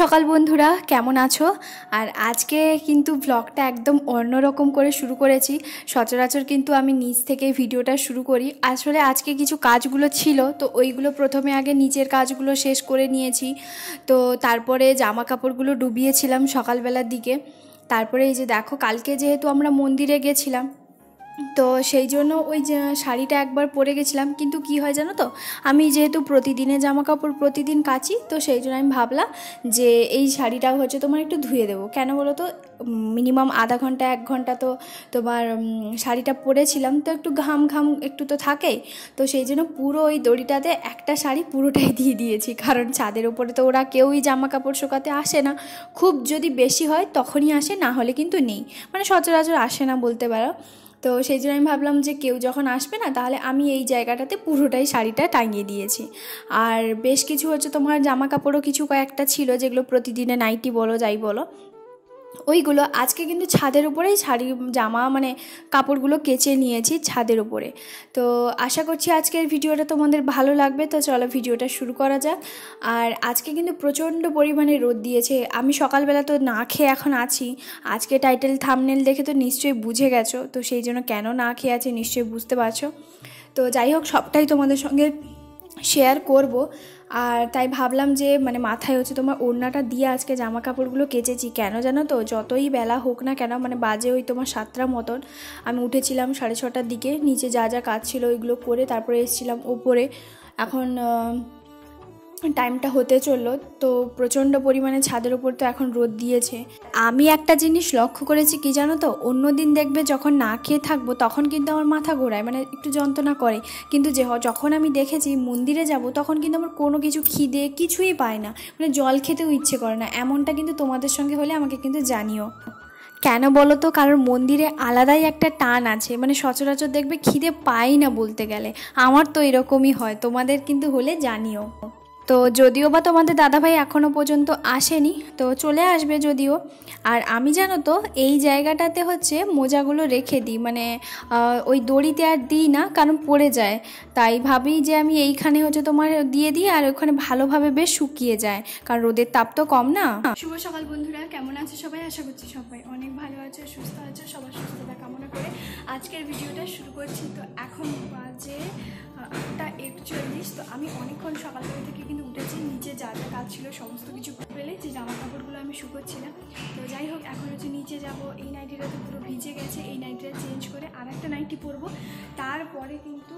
সকাল বন্ধুরা কেমন আছো আর আজকে কিন্তু ব্লগটা একদম অন্যরকম করে শুরু করেছি সচরাচর কিন্তু আমি নিজ থেকে ভিডিওটা শুরু করি আসলে আজকে কিছু কাজগুলো ছিল তো ওইগুলো প্রথমে আগে নিজের কাজগুলো শেষ করে নিয়েছি তো তারপরে জামা কাপড়গুলো ডুবিয়েছিলাম সকালবেলার দিকে তারপরে এই যে দেখো কালকে যেহেতু আমরা মন্দিরে গেছিলাম তো সেই জন্য ওই শাড়িটা একবার পরে গেছিলাম কিন্তু কি হয় জানো তো আমি যেহেতু প্রতিদিনে জামা কাপড় প্রতিদিন কাচি তো সেই জন্য আমি ভাবলাম যে এই শাড়িটা হচ্ছে তোমার একটু ধুয়ে দেবো কেন বলো তো মিনিমাম আধা ঘন্টা এক ঘন্টা তো তোমার শাড়িটা পরেছিলাম তো একটু ঘাম ঘাম একটু তো থাকেই তো সেই জন্য পুরো ওই দড়িটাতে একটা শাড়ি পুরোটাই দিয়ে দিয়েছি কারণ ছাদের ওপরে তো ওরা কেউই জামা কাপড় শোকাতে আসে না খুব যদি বেশি হয় তখনই আসে না হলে কিন্তু নেই মানে সচরাচর আসে না বলতে পারো তো সেই জন্য আমি ভাবলাম যে কেউ যখন আসবে না তাহলে আমি এই জায়গাটাতে পুরোটাই শাড়িটা টাঙিয়ে দিয়েছি আর বেশ কিছু হচ্ছে তোমার জামা কাপড়ও কিছু কয়েকটা ছিল যেগুলো প্রতিদিনে নাইটি বলো যাই বলো ওইগুলো আজকে কিন্তু ছাদের উপরেই শাড়ি জামা মানে কাপড়গুলো কেচে নিয়েছি ছাদের উপরে তো আশা করছি আজকের ভিডিওটা তোমাদের ভালো লাগবে তো চলো ভিডিওটা শুরু করা যাক আর আজকে কিন্তু প্রচণ্ড পরিমাণে রোদ দিয়েছে আমি সকালবেলা তো না খেয়ে এখন আছি আজকে টাইটেল থামনেল দেখে তো নিশ্চয়ই বুঝে গেছো তো সেই জন্য কেন না খেয়ে আছে নিশ্চয়ই বুঝতে পারছো তো যাই হোক সবটাই তোমাদের সঙ্গে শেয়ার করব আর তাই ভাবলাম যে মানে মাথায় হচ্ছে তোমার ওড়নাটা দিয়ে আজকে জামা কাপড়গুলো কেচেছি কেন জানো তো যতই বেলা হোক না কেন মানে বাজে ওই তোমার সাতটা মতন আমি উঠেছিলাম সাড়ে ছটার দিকে নিচে যা যা কাজ ছিল ওইগুলো করে তারপরে এসেছিলাম ওপরে এখন টাইমটা হতে চললো তো প্রচণ্ড পরিমাণে ছাদের উপর তো এখন রোদ দিয়েছে আমি একটা জিনিস লক্ষ্য করেছি কি জানো তো অন্য দিন দেখবে যখন না খেয়ে থাকবো তখন কিন্তু আমার মাথা ঘোরায় মানে একটু যন্ত্রণা করে কিন্তু যে যখন আমি দেখেছি মন্দিরে যাব তখন কিন্তু আমার কোনো কিছু খিদে কিছুই পায় না মানে জল খেতেও ইচ্ছে করে না এমনটা কিন্তু তোমাদের সঙ্গে হলে আমাকে কিন্তু জানিও কেন বলো তো কারণ মন্দিরে আলাদাই একটা টান আছে মানে সচরাচর দেখবে খিদে পাই না বলতে গেলে আমার তো এরকমই হয় তোমাদের কিন্তু হলে জানিও তো যদিও বা তোমাদের দাদাভাই এখনও পর্যন্ত আসেনি তো চলে আসবে যদিও আর আমি জানো তো এই জায়গাটাতে হচ্ছে মোজাগুলো রেখে দিই মানে ওই দড়িতে আর দিই না কারণ পড়ে যায় তাই ভাবি যে আমি এইখানে হচ্ছে তোমার দিয়ে দিই আর ওখানে ভালোভাবে বেশ শুকিয়ে যায় কারণ রোদের তাপ তো কম না শুভ সকাল বন্ধুরা কেমন আছে সবাই আশা করছি সবাই অনেক ভালো আছে সুস্থ আছে সবার সুস্থতা কামনা করে আজকের ভিডিওটা শুরু করছি তো এখন যে আটটা একচল্লিশ তো আমি অনেকক্ষণ সকাল থেকে কিন্তু কিন্তু উঠেছি নিচে যা যা কাজ ছিল সমস্ত কিছু ফেলে যে জামা কাপড়গুলো আমি না তো যাই হোক এখন হচ্ছে নিচে যাব এই নাইটিটা তো পুরো ভিজে গেছে এই নাইটিটা চেঞ্জ করে আর একটা নাইটি পরবো তারপরে কিন্তু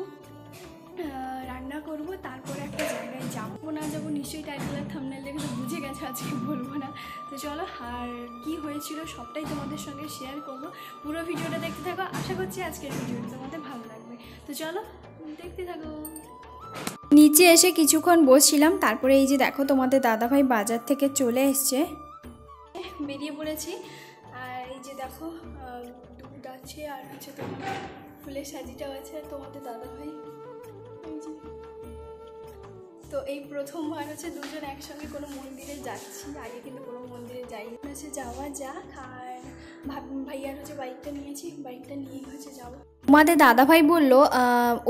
রান্না করব তারপরে একটা জায়গায় যাবো না যাবো নিশ্চয়ই টাইটেলের থামনেল দেখে তো বুঝে গেছে আজকে বলবো না তো চলো আর কী হয়েছিল সবটাই তোমাদের সঙ্গে শেয়ার করব পুরো ভিডিওটা দেখতে থাকো আশা করছি আজকের ভিডিওটা তোমাদের ভালো লাগবে তো চলো দেখতে থাকো নিচে এসে কিছুক্ষণ বসছিলাম তারপরে এই যে দেখো তোমাদের দাদাভাই বাজার থেকে চলে এসছে বেরিয়ে পড়েছি আর এই যে দেখো দুধ আছে আর হচ্ছে তোমার ফুলের সাজিটাও আছে তোমাদের দাদাভাই তো এই প্রথমবার হচ্ছে দুজন একসঙ্গে কোনো মন্দিরে যাচ্ছি আগে কিন্তু কোনো মন্দিরে যাই হচ্ছে যাওয়া যাক আর ভাব ভাইয়ার হচ্ছে বাইকটা নিয়েছি বাইকটা নিয়ে হচ্ছে যাবো তোমাদের দাদাভাই বললো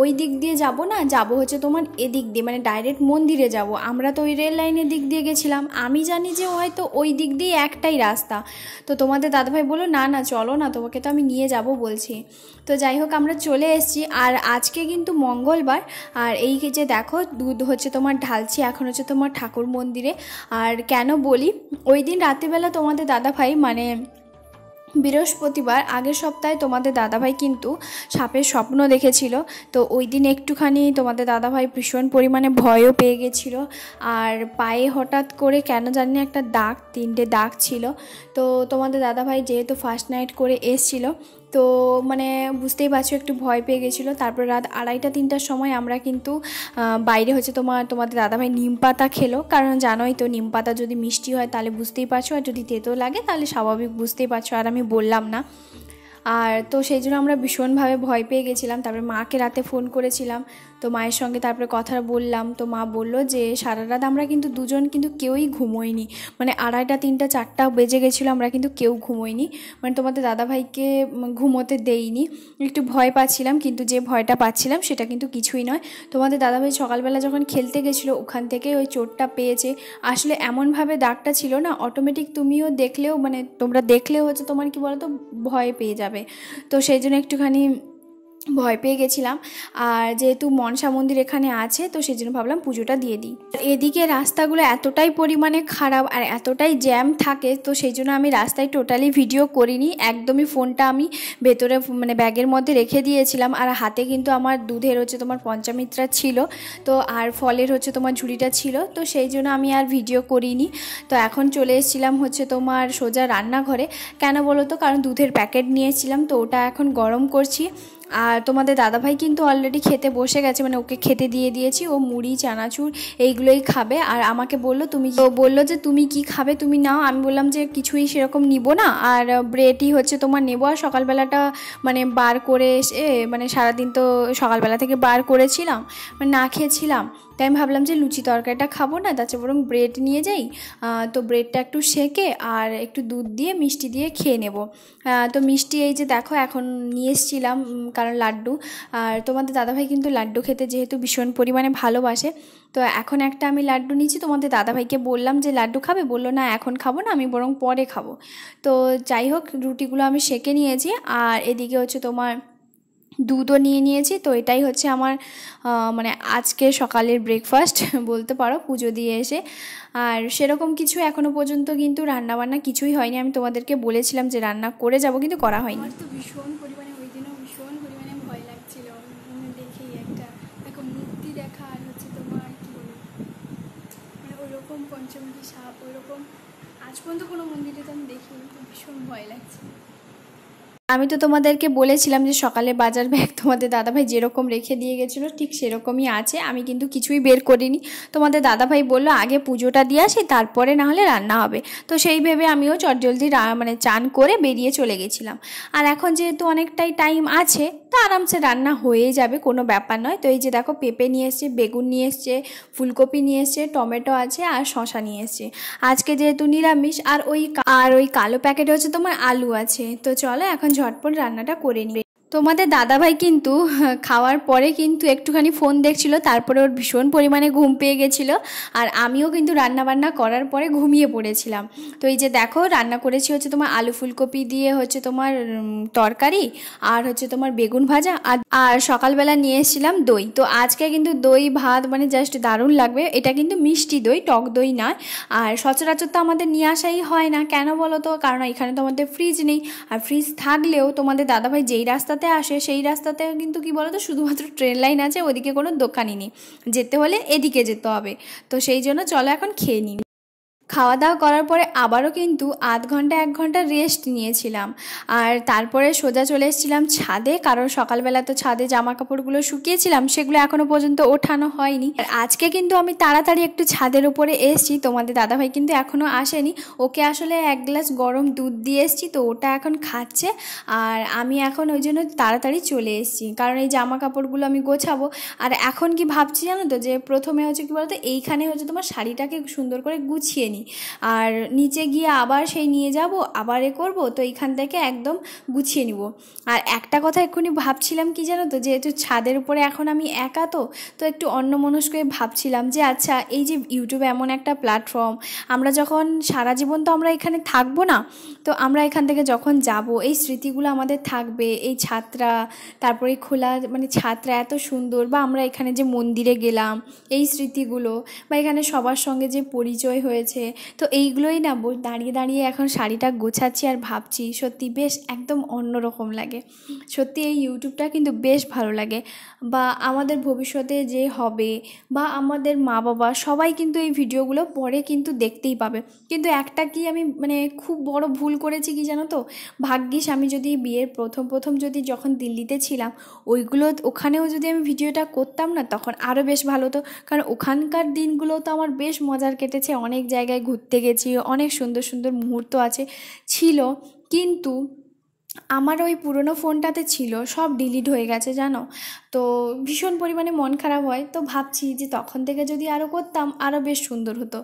ওই দিক দিয়ে যাব না যাব হচ্ছে তোমার এদিক দিয়ে মানে ডাইরেক্ট মন্দিরে যাব আমরা তো ওই রেল লাইনের দিক দিয়ে গেছিলাম আমি জানি যে হয়তো ওই দিক দিয়ে একটাই রাস্তা তো তোমাদের দাদাভাই বললো না না চলো না তোমাকে তো আমি নিয়ে যাব বলছি তো যাই হোক আমরা চলে এসেছি আর আজকে কিন্তু মঙ্গলবার আর এই যে দেখো দুধ হচ্ছে তোমার ঢালছি এখন হচ্ছে তোমার ঠাকুর মন্দিরে আর কেন বলি ওই দিন রাত্রিবেলা তোমাদের দাদাভাই মানে বৃহস্পতিবার আগের সপ্তাহে তোমাদের দাদাভাই কিন্তু সাপের স্বপ্ন দেখেছিল তো ওই দিন একটুখানি তোমাদের দাদাভাই ভীষণ পরিমাণে ভয়ও পেয়ে গেছিল আর পায়ে হঠাৎ করে কেন জানি একটা দাগ তিনটে দাগ ছিল তো তোমাদের দাদাভাই যেহেতু ফার্স্ট নাইট করে এসছিল তো মানে বুঝতেই পারছো একটু ভয় পেয়ে গেছিলো তারপর রাত আড়াইটা তিনটার সময় আমরা কিন্তু বাইরে হচ্ছে তোমার তোমাদের দাদাভাই নিম পাতা খেলো কারণ জানোই তো নিম পাতা যদি মিষ্টি হয় তাহলে বুঝতেই পারছো আর যদি তেতো লাগে তাহলে স্বাভাবিক বুঝতেই পারছো আর আমি বললাম না আর তো সেই জন্য আমরা ভীষণভাবে ভয় পেয়ে গেছিলাম তারপরে মাকে রাতে ফোন করেছিলাম তো মায়ের সঙ্গে তারপরে কথা বললাম তো মা বলল যে সারা রাত আমরা কিন্তু দুজন কিন্তু কেউই ঘুমোয়নি মানে আড়াইটা তিনটা চারটা বেজে গেছিলো আমরা কিন্তু কেউ ঘুমোয়নি মানে তোমাদের দাদাভাইকে ঘুমোতে দেইনি একটু ভয় পাচ্ছিলাম কিন্তু যে ভয়টা পাচ্ছিলাম সেটা কিন্তু কিছুই নয় তোমাদের দাদাভাই সকালবেলা যখন খেলতে গেছিলো ওখান থেকে ওই চোটটা পেয়েছে আসলে এমনভাবে দাগটা ছিল না অটোমেটিক তুমিও দেখলেও মানে তোমরা দেখলেও হচ্ছে তোমার কি বলতো ভয় পেয়ে যাবে তো সেই জন্য একটুখানি ভয় পেয়ে গেছিলাম আর যেহেতু মনসা মন্দির এখানে আছে তো সেই জন্য ভাবলাম পুজোটা দিয়ে দিই এদিকে রাস্তাগুলো এতটাই পরিমাণে খারাপ আর এতটাই জ্যাম থাকে তো সেই জন্য আমি রাস্তায় টোটালি ভিডিও করিনি একদমই ফোনটা আমি ভেতরে মানে ব্যাগের মধ্যে রেখে দিয়েছিলাম আর হাতে কিন্তু আমার দুধের হচ্ছে তোমার পঞ্চামিত্রা ছিল তো আর ফলের হচ্ছে তোমার ঝুড়িটা ছিল তো সেই জন্য আমি আর ভিডিও করিনি তো এখন চলে এসেছিলাম হচ্ছে তোমার সোজা রান্নাঘরে কেন বলো তো কারণ দুধের প্যাকেট নিয়েছিলাম তো ওটা এখন গরম করছি আর তোমাদের দাদাভাই কিন্তু অলরেডি খেতে বসে গেছে মানে ওকে খেতে দিয়ে দিয়েছি ও মুড়ি চানাচুর এইগুলোই খাবে আর আমাকে বললো তুমি বললো যে তুমি কি খাবে তুমি নাও আমি বললাম যে কিছুই সেরকম নিব না আর ব্রেডই হচ্ছে তোমার নেবো আর সকালবেলাটা মানে বার করে এসে মানে সারাদিন তো সকালবেলা থেকে বার করেছিলাম মানে না খেয়েছিলাম তাই আমি ভাবলাম যে লুচি তরকারিটা খাবো না তাছে বরং ব্রেড নিয়ে যাই তো ব্রেডটা একটু সেকে আর একটু দুধ দিয়ে মিষ্টি দিয়ে খেয়ে নেব তো মিষ্টি এই যে দেখো এখন নিয়ে এসেছিলাম কারণ লাড্ডু আর তোমাদের দাদাভাই কিন্তু লাড্ডু খেতে যেহেতু ভীষণ পরিমাণে ভালোবাসে তো এখন একটা আমি লাড্ডু নিয়েছি তোমাদের দাদাভাইকে বললাম যে লাড্ডু খাবে বললো না এখন খাবো না আমি বরং পরে খাবো তো যাই হোক রুটিগুলো আমি সেকে নিয়েছি আর এদিকে হচ্ছে তোমার দুধও নিয়ে নিয়েছি তো এটাই হচ্ছে আমার মানে আজকে সকালের ব্রেকফাস্ট বলতে পারো পুজো দিয়ে এসে আর সেরকম কিছু এখনও পর্যন্ত কিন্তু রান্না বান্না কিছুই হয়নি আমি তোমাদেরকে বলেছিলাম যে রান্না করে যাব কিন্তু করা হয়নি তো ভীষণ পরিমাণে ওই দিনও ভীষণ পরিমাণে ভয় লাগছিল মানে দেখেই একটা মূর্তি দেখা আর হচ্ছে তোমার কি মানে ওরকম পঞ্চমুখী সাপ ওরকম আজ পর্যন্ত কোনো মন্দিরে তো আমি দেখিনি ভীষণ ভয় লাগছিল আমি তো তোমাদেরকে বলেছিলাম যে সকালে বাজার ব্যাগ তোমাদের দাদাভাই যেরকম রেখে দিয়ে গেছিলো ঠিক সেরকমই আছে আমি কিন্তু কিছুই বের করিনি তোমাদের দাদাভাই বললো আগে পুজোটা দিয়ে আসি তারপরে না হলে রান্না হবে তো সেই ভেবে আমিও চটজলদি মানে চান করে বেরিয়ে চলে গেছিলাম আর এখন যেহেতু অনেকটাই টাইম আছে তো আরামসে রান্না হয়ে যাবে কোনো ব্যাপার নয় তো এই যে দেখো পেঁপে নিয়ে এসছে বেগুন নিয়ে এসছে ফুলকপি নিয়ে এসছে টমেটো আছে আর শশা নিয়ে এসছে আজকে যেহেতু নিরামিষ আর ওই আর ওই কালো প্যাকেটে হচ্ছে তোমার আলু আছে তো চলো এখন ঝটপট রান্নাটা করে নেবে তোমাদের দাদাভাই কিন্তু খাওয়ার পরে কিন্তু একটুখানি ফোন দেখছিল তারপরে ওর ভীষণ পরিমাণে ঘুম পেয়ে গেছিলো আর আমিও কিন্তু রান্নাবান্না করার পরে ঘুমিয়ে পড়েছিলাম তো এই যে দেখো রান্না করেছি হচ্ছে তোমার আলু ফুলকপি দিয়ে হচ্ছে তোমার তরকারি আর হচ্ছে তোমার বেগুন ভাজা আর আর সকালবেলা নিয়ে এসেছিলাম দই তো আজকে কিন্তু দই ভাত মানে জাস্ট দারুণ লাগবে এটা কিন্তু মিষ্টি দই টক দই নয় আর সচরাচর তো আমাদের নিয়ে আসাই হয় না কেন বলো তো কারণ এখানে তো আমাদের ফ্রিজ নেই আর ফ্রিজ থাকলেও তোমাদের দাদাভাই যেই রাস্তা রাস্তাতে আসে সেই রাস্তাতে কিন্তু কি বলতো শুধুমাত্র ট্রেন লাইন আছে ওদিকে কোনো দোকানই নেই যেতে হলে এদিকে যেতে হবে তো সেই জন্য চলো এখন খেয়ে নিই খাওয়া দাওয়া করার পরে আবারও কিন্তু আধ ঘন্টা এক ঘন্টা রেস্ট নিয়েছিলাম আর তারপরে সোজা চলে এসেছিলাম ছাদে কারণ সকালবেলা তো ছাদে জামা কাপড়গুলো শুকিয়েছিলাম সেগুলো এখনও পর্যন্ত ওঠানো হয়নি আর আজকে কিন্তু আমি তাড়াতাড়ি একটু ছাদের উপরে এসছি তোমাদের দাদাভাই কিন্তু এখনও আসেনি ওকে আসলে এক গ্লাস গরম দুধ দিয়ে এসছি তো ওটা এখন খাচ্ছে আর আমি এখন ওই জন্য তাড়াতাড়ি চলে এসেছি কারণ এই জামা কাপড়গুলো আমি গোছাবো আর এখন কি ভাবছি জানো তো যে প্রথমে হচ্ছে কি বলতো এইখানে হচ্ছে তোমার শাড়িটাকে সুন্দর করে গুছিয়ে নিই আর নিচে গিয়ে আবার সেই নিয়ে যাব আবার এ করবো তো এইখান থেকে একদম গুছিয়ে নিব আর একটা কথা এক্ষুনি ভাবছিলাম কি জানো তো যেহেতু ছাদের উপরে এখন আমি একা তো তো একটু অন্যমনস্ক ভাবছিলাম যে আচ্ছা এই যে ইউটিউব এমন একটা প্ল্যাটফর্ম আমরা যখন সারা জীবন তো আমরা এখানে থাকবো না তো আমরা এখান থেকে যখন যাব এই স্মৃতিগুলো আমাদের থাকবে এই ছাত্রা তারপরে খোলা মানে ছাত্রা এত সুন্দর বা আমরা এখানে যে মন্দিরে গেলাম এই স্মৃতিগুলো বা এখানে সবার সঙ্গে যে পরিচয় হয়েছে তো এইগুলোই না দাঁড়িয়ে দাঁড়িয়ে এখন শাড়িটা গোছাচ্ছি আর ভাবছি সত্যি বেশ একদম অন্যরকম লাগে সত্যি এই ইউটিউবটা কিন্তু বেশ ভালো লাগে বা আমাদের ভবিষ্যতে যে হবে বা আমাদের মা বাবা সবাই কিন্তু এই ভিডিওগুলো পরে কিন্তু দেখতেই পাবে কিন্তু একটা কি আমি মানে খুব বড় ভুল করেছি কি জানো তো ভাগ্যিস আমি যদি বিয়ের প্রথম প্রথম যদি যখন দিল্লিতে ছিলাম ওইগুলো ওখানেও যদি আমি ভিডিওটা করতাম না তখন আরও বেশ ভালো হতো কারণ ওখানকার দিনগুলো তো আমার বেশ মজার কেটেছে অনেক জায়গায় ঘুরতে গেছি অনেক সুন্দর সুন্দর মুহূর্ত আছে ছিল কিন্তু আমার ওই পুরনো ফোনটাতে ছিল সব ডিলিট হয়ে গেছে জানো তো ভীষণ পরিমাণে মন খারাপ হয় তো ভাবছি যে তখন থেকে যদি আরও করতাম আরও বেশ সুন্দর হতো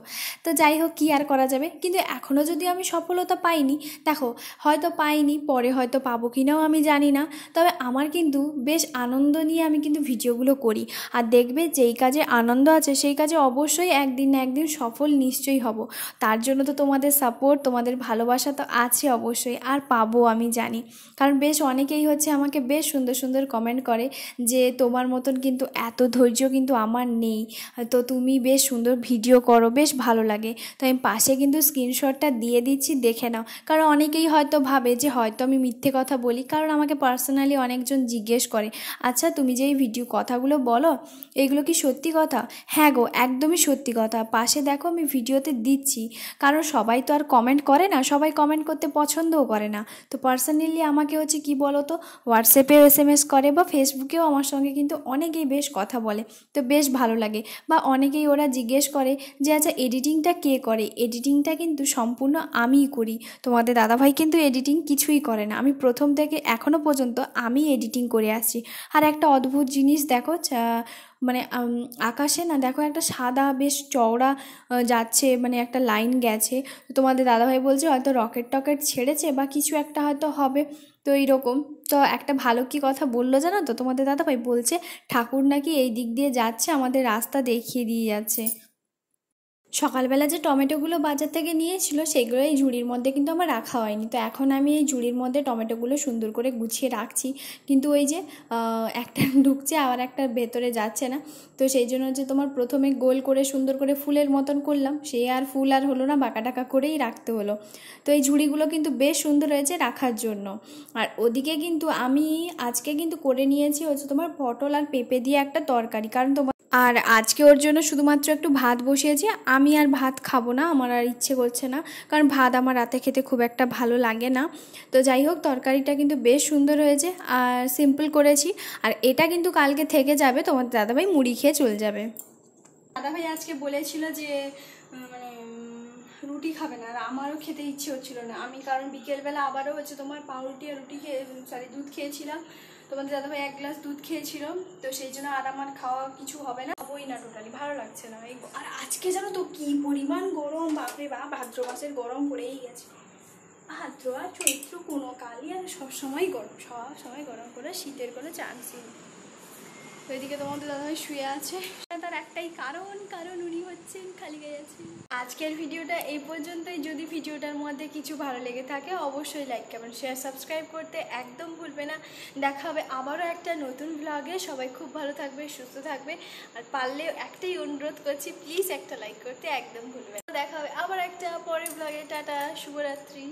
তো যাই হোক কী আর করা যাবে কিন্তু এখনও যদি আমি সফলতা পাইনি দেখো হয়তো পাইনি পরে হয়তো পাবো কি নাও আমি জানি না তবে আমার কিন্তু বেশ আনন্দ নিয়ে আমি কিন্তু ভিডিওগুলো করি আর দেখবে যেই কাজে আনন্দ আছে সেই কাজে অবশ্যই একদিন না একদিন সফল নিশ্চয়ই হব তার জন্য তো তোমাদের সাপোর্ট তোমাদের ভালোবাসা তো আছে অবশ্যই আর পাবো আমি জানি জানি কারণ বেশ অনেকেই হচ্ছে আমাকে বেশ সুন্দর সুন্দর কমেন্ট করে যে তোমার মতন কিন্তু এত ধৈর্য কিন্তু আমার নেই তো তুমি বেশ সুন্দর ভিডিও করো বেশ ভালো লাগে তো আমি পাশে কিন্তু স্ক্রিনশটটা দিয়ে দিচ্ছি দেখে নাও কারণ অনেকেই হয়তো ভাবে যে হয়তো আমি মিথ্যে কথা বলি কারণ আমাকে পার্সোনালি অনেকজন জিজ্ঞেস করে আচ্ছা তুমি যে এই ভিডিও কথাগুলো বলো এগুলো কি সত্যি কথা হ্যাঁ গো একদমই সত্যি কথা পাশে দেখো আমি ভিডিওতে দিচ্ছি কারণ সবাই তো আর কমেন্ট করে না সবাই কমেন্ট করতে পছন্দও করে না তো পার্সোনালি দিল্লি আমাকে হচ্ছে কি বলো তো হোয়াটসঅ্যাপেও এস এম এস করে বা ফেসবুকেও আমার সঙ্গে কিন্তু অনেকেই বেশ কথা বলে তো বেশ ভালো লাগে বা অনেকেই ওরা জিজ্ঞেস করে যে আচ্ছা এডিটিংটা কে করে এডিটিংটা কিন্তু সম্পূর্ণ আমিই করি তোমাদের দাদাভাই কিন্তু এডিটিং কিছুই করে না আমি প্রথম থেকে এখনও পর্যন্ত আমি এডিটিং করে আসছি আর একটা অদ্ভুত জিনিস দেখো মানে আকাশে না দেখো একটা সাদা বেশ চওড়া যাচ্ছে মানে একটা লাইন গেছে তোমাদের দাদাভাই বলছে হয়তো রকেট টকেট ছেড়েছে বা কিছু একটা হয়তো হবে তো এইরকম তো একটা ভালো কি কথা বললো জানো তো তোমাদের দাদাভাই বলছে ঠাকুর নাকি এই দিক দিয়ে যাচ্ছে আমাদের রাস্তা দেখিয়ে দিয়ে যাচ্ছে সকালবেলা যে টমেটোগুলো বাজার থেকে নিয়েছিল সেগুলো এই ঝুড়ির মধ্যে কিন্তু আমার রাখা হয়নি তো এখন আমি এই ঝুড়ির মধ্যে টমেটোগুলো সুন্দর করে গুছিয়ে রাখছি কিন্তু ওই যে একটা ঢুকছে আবার একটা ভেতরে যাচ্ছে না তো সেই জন্য যে তোমার প্রথমে গোল করে সুন্দর করে ফুলের মতন করলাম সে আর ফুল আর হলো না বাঁকা টাকা করেই রাখতে হলো তো এই ঝুড়িগুলো কিন্তু বেশ সুন্দর হয়েছে রাখার জন্য আর ওদিকে কিন্তু আমি আজকে কিন্তু করে নিয়েছি হচ্ছে তোমার পটল আর পেঁপে দিয়ে একটা তরকারি কারণ তোমার আর আজকে ওর জন্য শুধুমাত্র একটু ভাত বসিয়েছি আমি আর ভাত খাবো না আমার আর ইচ্ছে করছে না কারণ ভাত আমার রাতে খেতে খুব একটা ভালো লাগে না তো যাই হোক তরকারিটা কিন্তু বেশ সুন্দর হয়েছে আর সিম্পল করেছি আর এটা কিন্তু কালকে থেকে যাবে তোমার দাদাভাই মুড়ি খেয়ে চলে যাবে দাদাভাই আজকে বলেছিল যে মানে রুটি খাবে না আর আমারও খেতে ইচ্ছে হচ্ছিল না আমি কারণ বিকেলবেলা আবারও হচ্ছে তোমার পাউরুটি আর রুটি খেয়ে সরি দুধ খেয়েছিলাম তোমাদের দাদা ভাই এক গ্লাস দুধ খেয়েছিল তো সেই জন্য আর আমার খাওয়া কিছু হবে না হবই না টোটালি ভালো লাগছে না এই আর আজকে জানো তো কি পরিমাণ গরম বাপরে বা ভাদ্র মাসের গরম পড়েই গেছে ভাদ্র আর চৈত্র কোনো কালই আর সবসময় গরম সব সময় গরম করে শীতের কোনো চান্সই নেই তো এদিকে তোমাদের দাদাভাই শুয়ে আছে তার একটাই কারণ কারণ উনি পাচ্ছেন খালি গায়ে আছেন আজকের ভিডিওটা এই পর্যন্তই যদি ভিডিওটার মধ্যে কিছু ভালো লেগে থাকে অবশ্যই লাইক কমেন্ট শেয়ার সাবস্ক্রাইব করতে একদম ভুলবে না দেখা হবে আবারও একটা নতুন ব্লগে সবাই খুব ভালো থাকবে সুস্থ থাকবে আর পারলে একটাই অনুরোধ করছি প্লিজ একটা লাইক করতে একদম ভুলবে না দেখা হবে আবার একটা পরের ব্লগে টাটা শুভরাত্রি